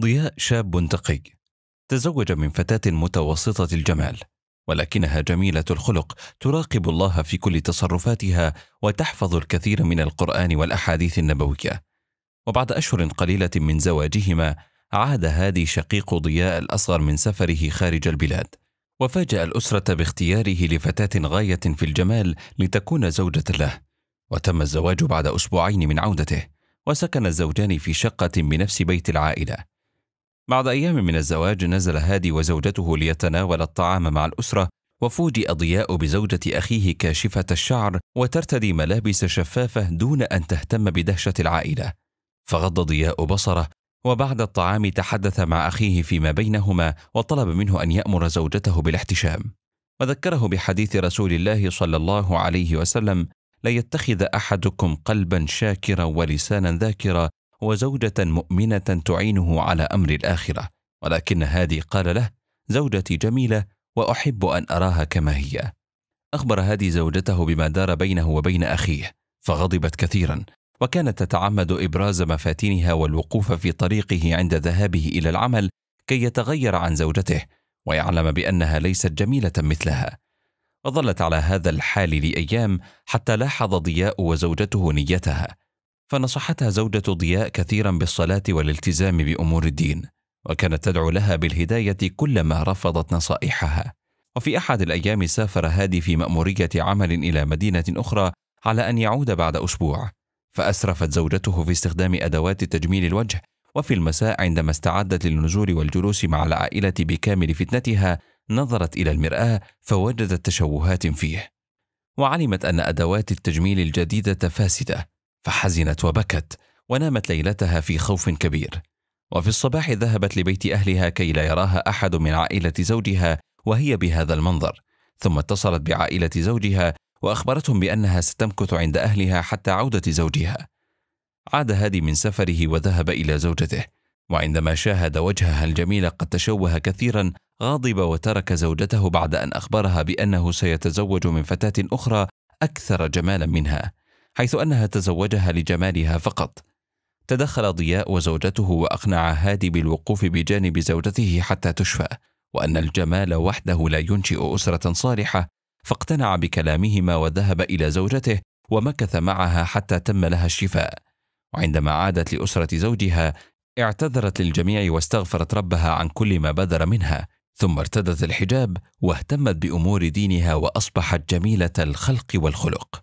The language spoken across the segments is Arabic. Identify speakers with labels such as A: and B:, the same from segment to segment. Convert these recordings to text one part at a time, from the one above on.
A: ضياء شاب تقي تزوج من فتاة متوسطة الجمال ولكنها جميلة الخلق تراقب الله في كل تصرفاتها وتحفظ الكثير من القرآن والأحاديث النبوية وبعد أشهر قليلة من زواجهما عاد هادي شقيق ضياء الأصغر من سفره خارج البلاد وفاجأ الأسرة باختياره لفتاة غاية في الجمال لتكون زوجة له وتم الزواج بعد أسبوعين من عودته وسكن الزوجان في شقة بنفس بيت العائلة بعد أيام من الزواج نزل هادي وزوجته ليتناول الطعام مع الأسرة وفوجئ ضياء بزوجة أخيه كاشفة الشعر وترتدي ملابس شفافة دون أن تهتم بدهشة العائلة فغض ضياء بصره وبعد الطعام تحدث مع أخيه فيما بينهما وطلب منه أن يأمر زوجته بالاحتشام وذكره بحديث رسول الله صلى الله عليه وسلم لا يتخذ أحدكم قلبا شاكرا ولسانا ذاكرا وزوجة مؤمنة تعينه على أمر الآخرة ولكن هادي قال له زوجتي جميلة وأحب أن أراها كما هي أخبر هادي زوجته بما دار بينه وبين أخيه فغضبت كثيرا وكانت تتعمد إبراز مفاتنها والوقوف في طريقه عند ذهابه إلى العمل كي يتغير عن زوجته ويعلم بأنها ليست جميلة مثلها وظلت على هذا الحال لأيام حتى لاحظ ضياء وزوجته نيتها فنصحتها زوجة ضياء كثيرا بالصلاة والالتزام بأمور الدين وكانت تدعو لها بالهداية كلما رفضت نصائحها وفي أحد الأيام سافر هادي في مأمورية عمل إلى مدينة أخرى على أن يعود بعد أسبوع فأسرفت زوجته في استخدام أدوات تجميل الوجه وفي المساء عندما استعدت للنزول والجلوس مع العائلة بكامل فتنتها نظرت إلى المرآة فوجدت تشوهات فيه وعلمت أن أدوات التجميل الجديدة فاسدة فحزنت وبكت ونامت ليلتها في خوف كبير وفي الصباح ذهبت لبيت أهلها كي لا يراها أحد من عائلة زوجها وهي بهذا المنظر ثم اتصلت بعائلة زوجها وأخبرتهم بأنها ستمكث عند أهلها حتى عودة زوجها عاد هادي من سفره وذهب إلى زوجته وعندما شاهد وجهها الجميل قد تشوه كثيرا غاضب وترك زوجته بعد أن أخبرها بأنه سيتزوج من فتاة أخرى أكثر جمالا منها حيث أنها تزوجها لجمالها فقط تدخل ضياء وزوجته وأقنع هادي بالوقوف بجانب زوجته حتى تشفى وأن الجمال وحده لا ينشئ أسرة صالحة فاقتنع بكلامهما وذهب إلى زوجته ومكث معها حتى تم لها الشفاء وعندما عادت لأسرة زوجها اعتذرت للجميع واستغفرت ربها عن كل ما بدر منها ثم ارتدت الحجاب واهتمت بأمور دينها وأصبحت جميلة الخلق والخلق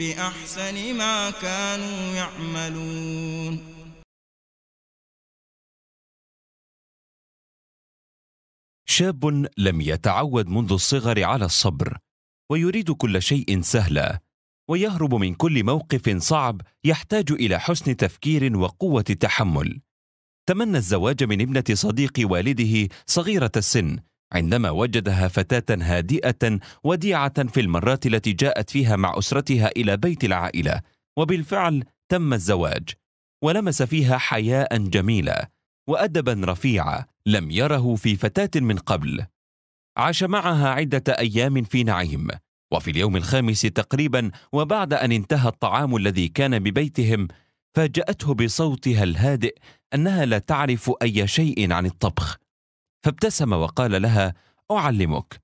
B: بأحسن ما كانوا يعملون
A: شاب لم يتعود منذ الصغر على الصبر ويريد كل شيء سهلا ويهرب من كل موقف صعب يحتاج الى حسن تفكير وقوه تحمل تمنى الزواج من ابنه صديق والده صغيره السن عندما وجدها فتاة هادئة وديعة في المرات التي جاءت فيها مع أسرتها إلى بيت العائلة وبالفعل تم الزواج ولمس فيها حياء جميلة وأدبا رفيعا لم يره في فتاة من قبل عاش معها عدة أيام في نعيم وفي اليوم الخامس تقريبا وبعد أن انتهى الطعام الذي كان ببيتهم فاجأته بصوتها الهادئ أنها لا تعرف أي شيء عن الطبخ فابتسم وقال لها اعلمك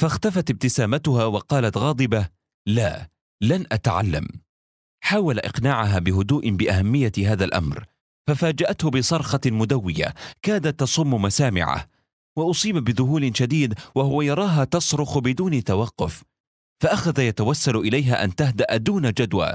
A: فاختفت ابتسامتها وقالت غاضبه لا لن اتعلم حاول اقناعها بهدوء باهميه هذا الامر ففاجاته بصرخه مدويه كادت تصم مسامعه واصيب بذهول شديد وهو يراها تصرخ بدون توقف فاخذ يتوسل اليها ان تهدا دون جدوى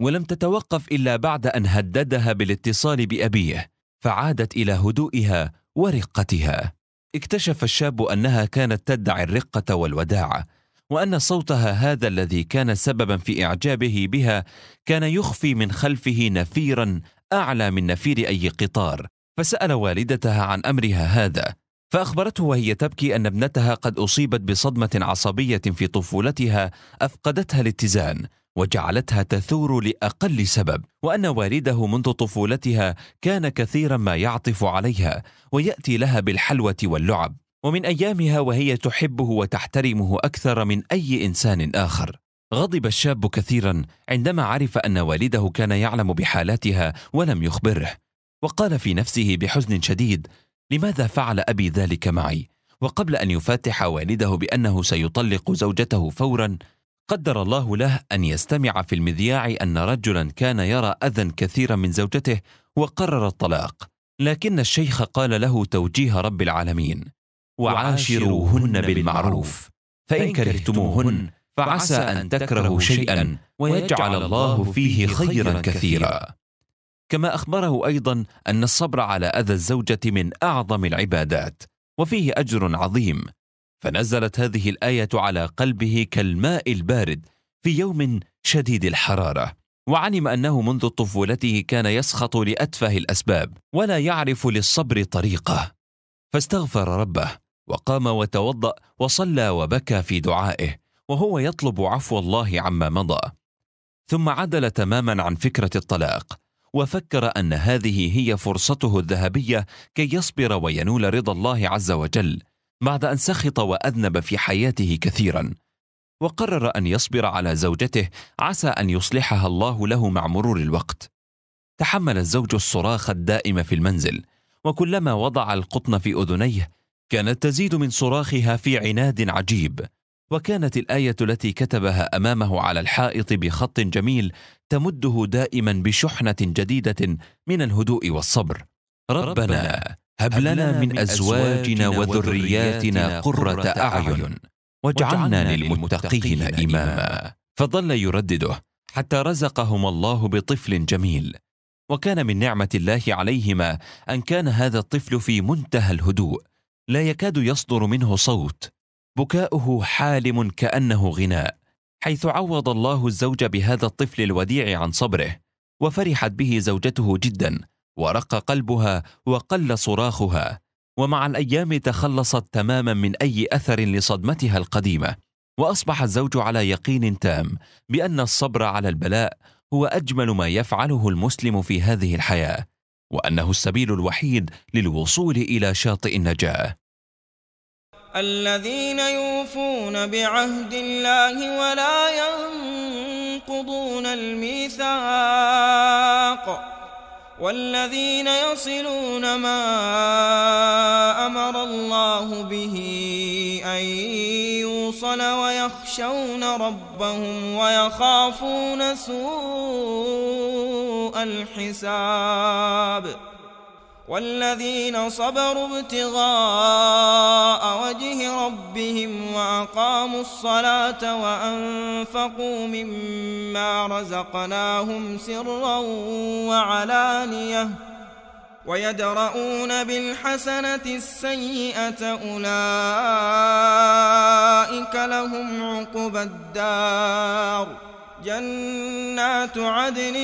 A: ولم تتوقف الا بعد ان هددها بالاتصال بابيه فعادت الى هدوئها ورقتها اكتشف الشاب انها كانت تدعي الرقه والوداعه وان صوتها هذا الذي كان سببا في اعجابه بها كان يخفي من خلفه نفيرا اعلى من نفير اي قطار فسال والدتها عن امرها هذا فاخبرته وهي تبكي ان ابنتها قد اصيبت بصدمه عصبيه في طفولتها افقدتها الاتزان وجعلتها تثور لاقل سبب وان والده منذ طفولتها كان كثيرا ما يعطف عليها وياتي لها بالحلوه واللعب ومن ايامها وهي تحبه وتحترمه اكثر من اي انسان اخر غضب الشاب كثيرا عندما عرف ان والده كان يعلم بحالاتها ولم يخبره وقال في نفسه بحزن شديد لماذا فعل ابي ذلك معي وقبل ان يفاتح والده بانه سيطلق زوجته فورا قدر الله له ان يستمع في المذياع ان رجلا كان يرى اذى كثيرا من زوجته وقرر الطلاق لكن الشيخ قال له توجيه رب العالمين وعاشروهن بالمعروف فان كرهتموهن فعسى ان تكرهوا شيئا ويجعل الله فيه خيرا كثيرا كما اخبره ايضا ان الصبر على اذى الزوجه من اعظم العبادات وفيه اجر عظيم فنزلت هذه الايه على قلبه كالماء البارد في يوم شديد الحراره وعلم انه منذ طفولته كان يسخط لاتفه الاسباب ولا يعرف للصبر طريقه فاستغفر ربه وقام وتوضا وصلى وبكى في دعائه وهو يطلب عفو الله عما مضى ثم عدل تماما عن فكره الطلاق وفكر ان هذه هي فرصته الذهبيه كي يصبر وينول رضا الله عز وجل بعد ان سخط واذنب في حياته كثيرا وقرر ان يصبر على زوجته عسى ان يصلحها الله له مع مرور الوقت تحمل الزوج الصراخ الدائم في المنزل وكلما وضع القطن في اذنيه كانت تزيد من صراخها في عناد عجيب وكانت الايه التي كتبها امامه على الحائط بخط جميل تمده دائما بشحنه جديده من الهدوء والصبر ربنا هب لنا من أزواجنا وذرياتنا قرة أعين واجعلنا للمتقين إماما فظل يردده حتى رزقهما الله بطفل جميل وكان من نعمة الله عليهما أن كان هذا الطفل في منتهى الهدوء لا يكاد يصدر منه صوت بكاؤه حالم كأنه غناء حيث عوض الله الزوج بهذا الطفل الوديع عن صبره وفرحت به زوجته جدا ورق قلبها وقل صراخها ومع الايام تخلصت تماما من اي اثر لصدمتها القديمه واصبح الزوج على يقين تام بان الصبر على البلاء هو اجمل ما يفعله المسلم في هذه الحياه وانه السبيل الوحيد للوصول الى شاطئ النجاه
B: الذين يوفون بعهد الله ولا ينقضون الميثاق والذين يصلون ما امر الله به ان يوصل ويخشون ربهم ويخافون سوء الحساب والذين صبروا ابتغاء وجه ربهم وأقاموا الصلاة وأنفقوا مما رزقناهم سرا وعلانية ويدرؤون بالحسنة السيئة أولئك لهم عقبى الدار جنات عدن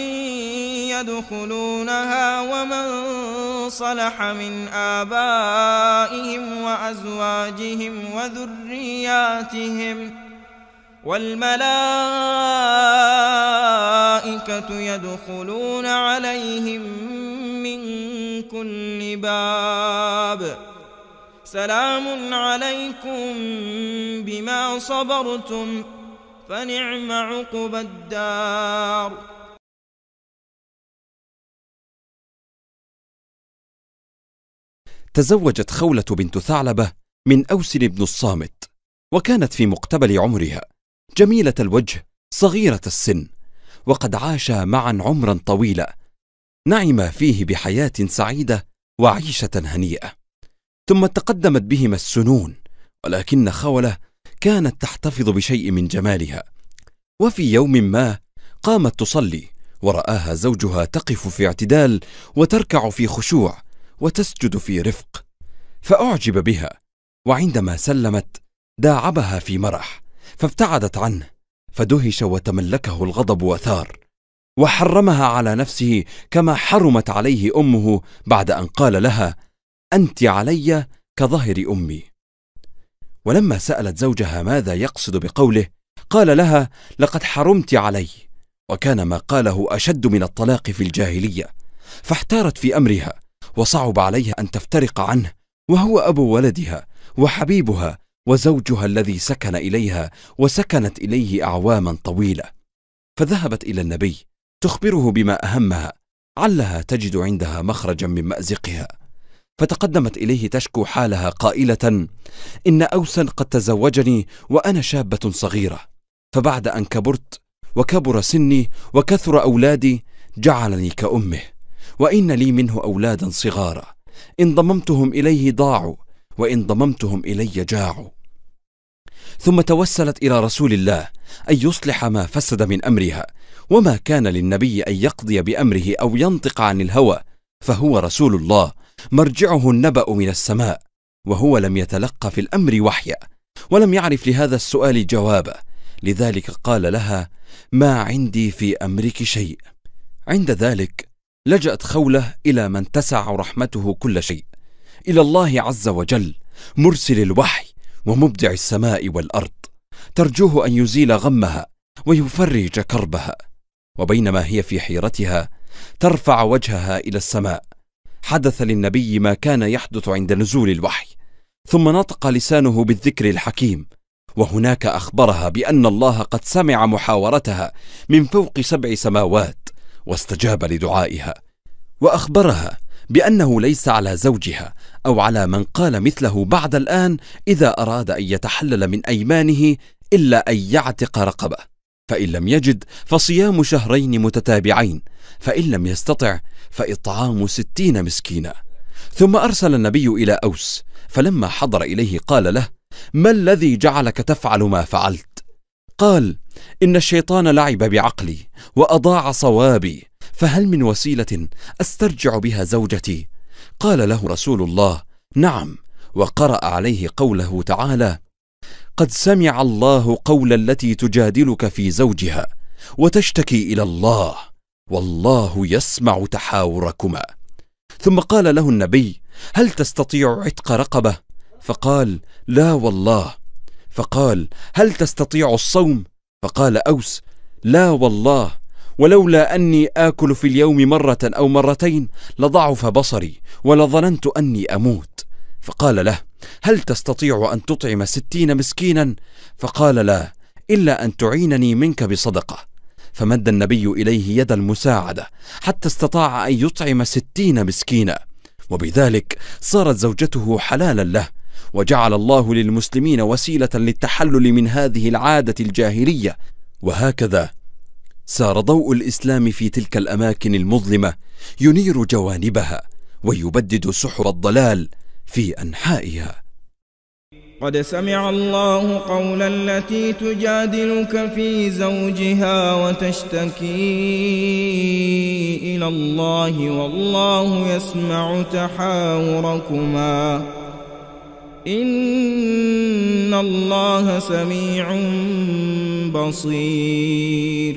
B: يدخلونها ومن صلح من آبائهم وأزواجهم وذرياتهم والملائكة يدخلون عليهم من كل باب سلام عليكم بما صبرتم فنعم عقب الدار
A: تزوجت خولة بنت ثعلبة من أوسل بن الصامت وكانت في مقتبل عمرها جميلة الوجه صغيرة السن وقد عاشا معا عمرا طويلا نعما فيه بحياة سعيدة وعيشة هنيئة ثم تقدمت بهما السنون ولكن خولة كانت تحتفظ بشيء من جمالها وفي يوم ما قامت تصلي ورآها زوجها تقف في اعتدال وتركع في خشوع وتسجد في رفق فأعجب بها وعندما سلمت داعبها في مرح فابتعدت عنه فدهش وتملكه الغضب وثار وحرمها على نفسه كما حرمت عليه امه بعد ان قال لها انت علي كظهر امي ولما سالت زوجها ماذا يقصد بقوله قال لها لقد حرمت علي وكان ما قاله اشد من الطلاق في الجاهليه فاحتارت في امرها وصعب عليها ان تفترق عنه وهو ابو ولدها وحبيبها وزوجها الذي سكن اليها وسكنت اليه اعواما طويله فذهبت الى النبي تخبره بما اهمها علها تجد عندها مخرجا من مازقها فتقدمت اليه تشكو حالها قائله ان اوسا قد تزوجني وانا شابه صغيره فبعد ان كبرت وكبر سني وكثر اولادي جعلني كامه وان لي منه اولادا صغارا ان ضممتهم اليه ضاعوا وان ضممتهم الي جاعوا ثم توسلت الى رسول الله ان يصلح ما فسد من امرها وما كان للنبي ان يقضي بامره او ينطق عن الهوى فهو رسول الله مرجعه النبأ من السماء وهو لم يتلق في الأمر وحيا ولم يعرف لهذا السؤال جوابا لذلك قال لها ما عندي في أمرك شيء عند ذلك لجأت خولة إلى من تسع رحمته كل شيء إلى الله عز وجل مرسل الوحي ومبدع السماء والأرض ترجوه أن يزيل غمها ويفرج كربها وبينما هي في حيرتها ترفع وجهها إلى السماء حدث للنبي ما كان يحدث عند نزول الوحي ثم نطق لسانه بالذكر الحكيم وهناك اخبرها بان الله قد سمع محاورتها من فوق سبع سماوات واستجاب لدعائها واخبرها بانه ليس على زوجها او على من قال مثله بعد الان اذا اراد ان يتحلل من ايمانه الا ان يعتق رقبه فان لم يجد فصيام شهرين متتابعين فإن لم يستطع فإطعام ستين مسكينا ثم أرسل النبي إلى أوس فلما حضر إليه قال له ما الذي جعلك تفعل ما فعلت قال إن الشيطان لعب بعقلي وأضاع صوابي فهل من وسيلة أسترجع بها زوجتي قال له رسول الله نعم وقرأ عليه قوله تعالى قد سمع الله قول التي تجادلك في زوجها وتشتكي إلى الله والله يسمع تحاوركما ثم قال له النبي هل تستطيع عتق رقبه فقال لا والله فقال هل تستطيع الصوم فقال اوس لا والله ولولا اني اكل في اليوم مره او مرتين لضعف بصري ولظننت اني اموت فقال له هل تستطيع ان تطعم ستين مسكينا فقال لا الا ان تعينني منك بصدقه فمد النبي إليه يد المساعدة حتى استطاع أن يطعم ستين مسكينا وبذلك صارت زوجته حلالا له وجعل الله للمسلمين وسيلة للتحلل من هذه العادة الجاهلية وهكذا سار ضوء الإسلام في تلك الأماكن المظلمة ينير جوانبها ويبدد سحر الضلال في أنحائها
B: قد سمع الله قول التي تجادلك في زوجها وتشتكي إلى الله والله يسمع تحاوركما إن الله سميع بصير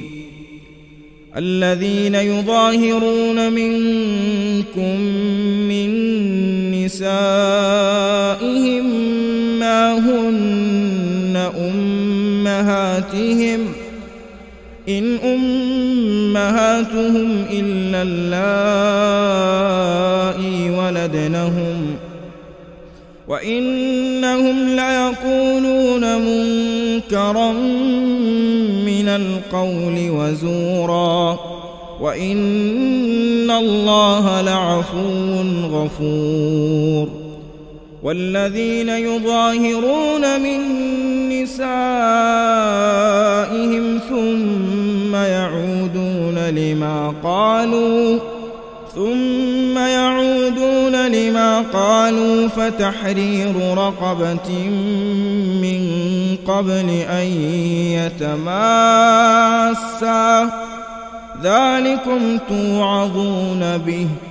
B: الذين يظاهرون منكم من نسائهم وآتيناهن أمهاتهم إن أمهاتهم إلا اللائي ولدنهم وإنهم ليقولون منكرا من القول وزورا وإن الله لعفو غفور والذين يظاهرون من نسائهم ثم يعودون لما قالوا ثم يعودون لما قالوا فتحرير رقبة من قبل أن يتماسا ذلكم توعظون به ۖ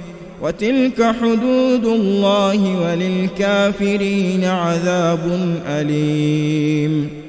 B: وتلك حدود الله وللكافرين عذاب أليم